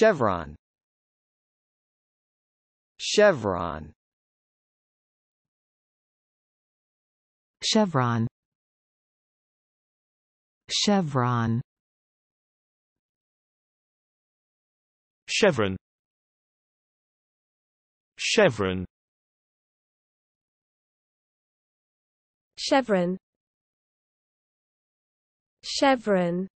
Chevron Chevron Chevron Chevron Chevron Chevron Chevron Chevron